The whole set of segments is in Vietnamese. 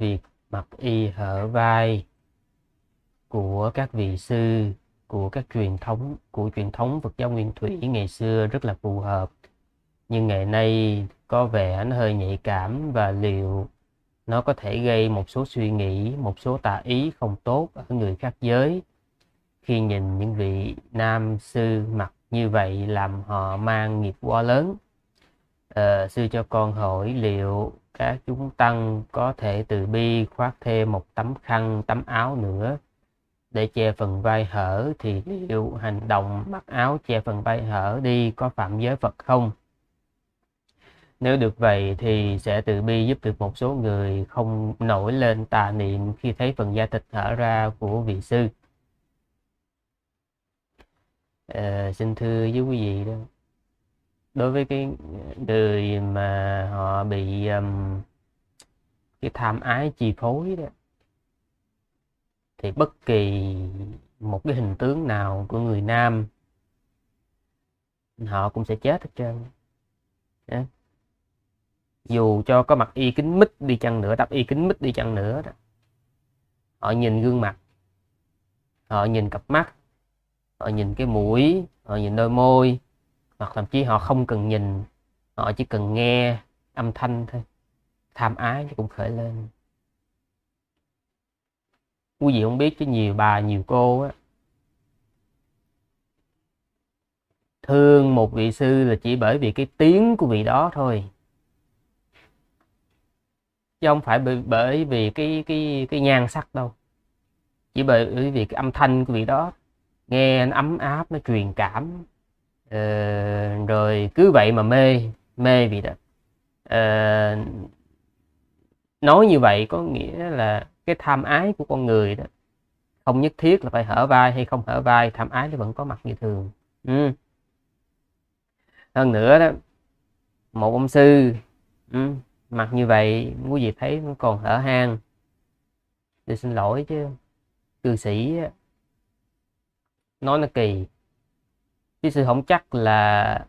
việc mặc y hở vai của các vị sư của các truyền thống của truyền thống Phật giáo Nguyên Thủy ngày xưa rất là phù hợp nhưng ngày nay có vẻ nó hơi nhạy cảm và liệu nó có thể gây một số suy nghĩ một số tà ý không tốt ở người khác giới khi nhìn những vị nam sư mặc như vậy làm họ mang nghiệp quá lớn ờ, sư cho con hỏi liệu các chúng tăng có thể từ bi khoác thêm một tấm khăn tấm áo nữa để che phần vai hở thì liệu hành động mặc áo che phần vai hở đi có phạm giới Phật không? Nếu được vậy thì sẽ từ bi giúp được một số người không nổi lên tà niệm khi thấy phần da thịt hở ra của vị sư. À, xin thưa với quý vị đó đối với cái người mà họ bị um, cái tham ái chi phối đó thì bất kỳ một cái hình tướng nào của người nam họ cũng sẽ chết hết trơn đó. dù cho có mặt y kính mít đi chăng nữa đắp y kính mít đi chăng nữa đó họ nhìn gương mặt họ nhìn cặp mắt họ nhìn cái mũi họ nhìn đôi môi hoặc thậm chí họ không cần nhìn họ chỉ cần nghe âm thanh thôi tham ái cũng khởi lên quý vị không biết chứ nhiều bà nhiều cô á thương một vị sư là chỉ bởi vì cái tiếng của vị đó thôi chứ không phải bởi, bởi vì cái cái cái nhan sắc đâu chỉ bởi vì cái âm thanh của vị đó nghe nó ấm áp nó truyền cảm Ờ, rồi cứ vậy mà mê mê vì đó à, nói như vậy có nghĩa là cái tham ái của con người đó không nhất thiết là phải hở vai hay không hở vai tham ái nó vẫn có mặt như thường ừ. hơn nữa đó một ông sư ừ, mặc như vậy quý gì thấy nó còn hở hang tôi xin lỗi chứ cư sĩ nói nó kỳ chứ sự không chắc là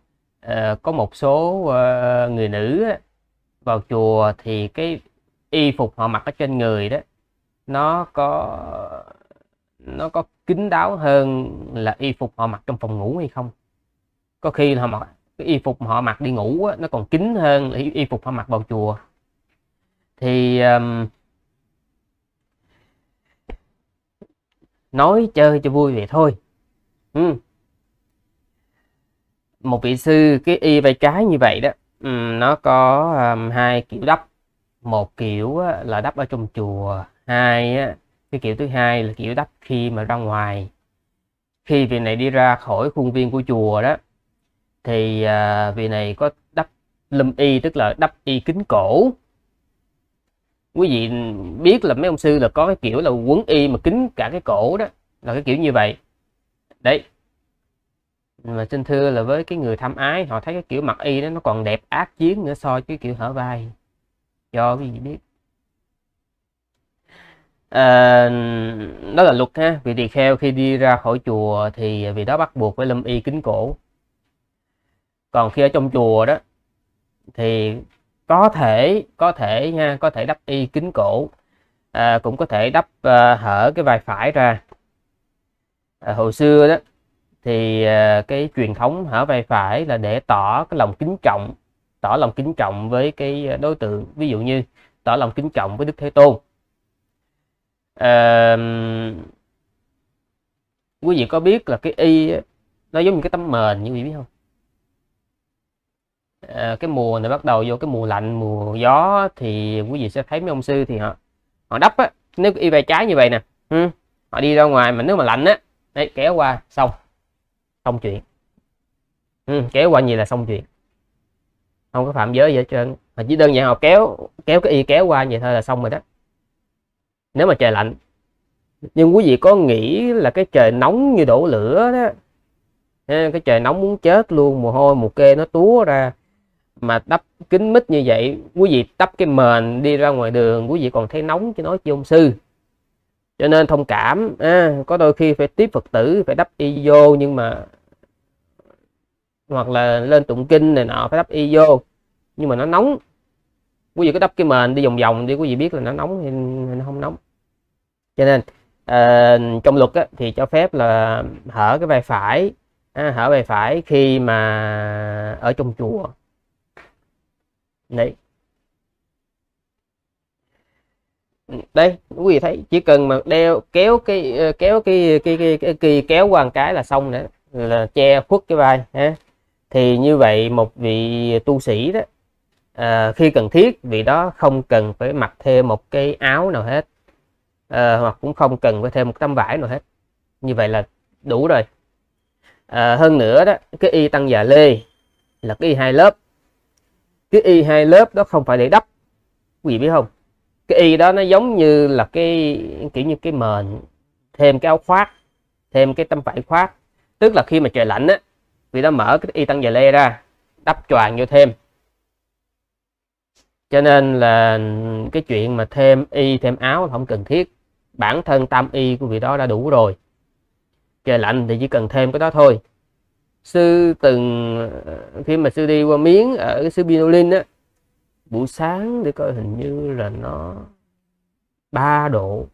uh, có một số uh, người nữ vào chùa thì cái y phục họ mặc ở trên người đó nó có nó có kín đáo hơn là y phục họ mặc trong phòng ngủ hay không có khi là họ mặc cái y phục họ mặc đi ngủ á, nó còn kín hơn là y, y phục họ mặc vào chùa thì um, nói chơi cho vui vậy thôi ừ một vị sư cái y vai trái như vậy đó nó có um, hai kiểu đắp một kiểu là đắp ở trong chùa hai cái kiểu thứ hai là kiểu đắp khi mà ra ngoài khi vị này đi ra khỏi khuôn viên của chùa đó thì uh, vị này có đắp lâm y tức là đắp y kính cổ quý vị biết là mấy ông sư là có cái kiểu là quấn y mà kính cả cái cổ đó là cái kiểu như vậy đấy mà xin thưa là với cái người tham ái họ thấy cái kiểu mặc y đó nó còn đẹp ác chiến nữa so với cái kiểu hở vai do cái gì biết à, đó là luật ha vị tỳ kheo khi đi ra khỏi chùa thì vì đó bắt buộc phải lâm y kính cổ còn khi ở trong chùa đó thì có thể có thể nha có thể đắp y kính cổ à, cũng có thể đắp à, hở cái vai phải ra à, hồi xưa đó thì ờ, cái truyền thống hở vai phải là để tỏ cái lòng kính trọng tỏ lòng kính trọng với cái đối tượng ví dụ như tỏ lòng kính trọng với đức thế tôn à, quý vị có biết là cái y nó giống như cái tấm mền như vậy biết không à, cái mùa này bắt đầu vô cái mùa lạnh mùa gió thì quý vị sẽ thấy mấy ông sư thì họ họ đắp á nếu y vai trái như vậy nè họ đi ra ngoài mà nếu mà lạnh á đấy kéo qua xong xong chuyện ừ, kéo qua gì là xong chuyện không có phạm giới gì hết trơn mà chỉ đơn giản họ kéo kéo cái y kéo qua vậy thôi là xong rồi đó nếu mà trời lạnh nhưng quý vị có nghĩ là cái trời nóng như đổ lửa đó cái trời nóng muốn chết luôn mồ hôi mồ kê nó túa ra mà đắp kính mít như vậy quý vị đắp cái mền đi ra ngoài đường quý vị còn thấy nóng chứ nói chi sư cho nên thông cảm à, có đôi khi phải tiếp phật tử phải đắp y vô nhưng mà hoặc là lên tụng kinh này nọ phải đắp y vô nhưng mà nó nóng quý vị có đắp cái mền đi vòng vòng đi quý vị biết là nó nóng thì nó không nóng cho nên uh, trong luật á, thì cho phép là hở cái vai phải à, hở vai phải khi mà ở trong chùa đấy đây quý vị thấy chỉ cần mà đeo kéo cái ờ, kéo cái cái cái, cái, cái kéo hoàn cái là xong nữa là che khuất cái vai ha thì như vậy một vị tu sĩ đó à, khi cần thiết vị đó không cần phải mặc thêm một cái áo nào hết à, hoặc cũng không cần phải thêm một tấm vải nào hết như vậy là đủ rồi à, hơn nữa đó cái y tăng già lê là cái y hai lớp cái y hai lớp đó không phải để đắp quý vị biết không cái y đó nó giống như là cái kiểu như cái mền thêm cái áo khoác thêm cái tấm vải khoác tức là khi mà trời lạnh á vì nó mở cái y tăng già lê ra đắp choàng vô thêm cho nên là cái chuyện mà thêm y thêm áo không cần thiết bản thân tam y của vị đó đã đủ rồi trời lạnh thì chỉ cần thêm cái đó thôi sư từng khi mà sư đi qua miếng ở cái sư Binolin á buổi sáng để coi hình như là nó 3 độ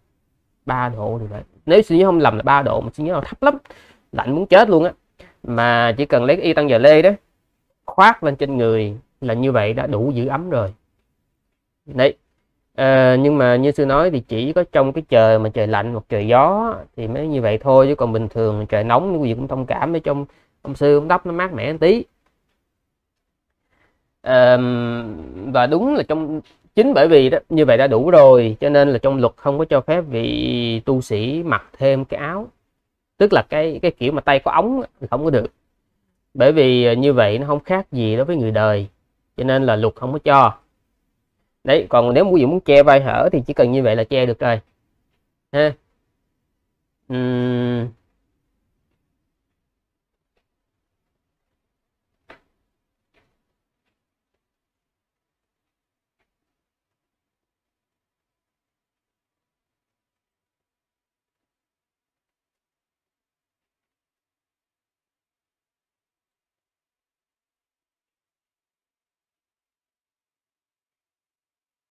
3 độ thì vậy nếu suy nhớ không lầm là 3 độ mà suy nhớ là thấp lắm lạnh muốn chết luôn á mà chỉ cần lấy cái y tăng giờ lê đó khoác lên trên người là như vậy đã đủ giữ ấm rồi đấy à, nhưng mà như sư nói thì chỉ có trong cái trời mà trời lạnh hoặc trời gió thì mới như vậy thôi chứ còn bình thường trời nóng quý vị cũng thông cảm để trong ông sư ông đắp nó mát mẻ một tí và đúng là trong chính bởi vì đó, như vậy đã đủ rồi cho nên là trong luật không có cho phép vị tu sĩ mặc thêm cái áo tức là cái cái kiểu mà tay có ống không có được bởi vì ờ, như vậy nó không khác gì đối với người đời cho nên là luật không có cho đấy còn nếu muốn vị muốn che vai hở thì chỉ cần như vậy là che được rồi ha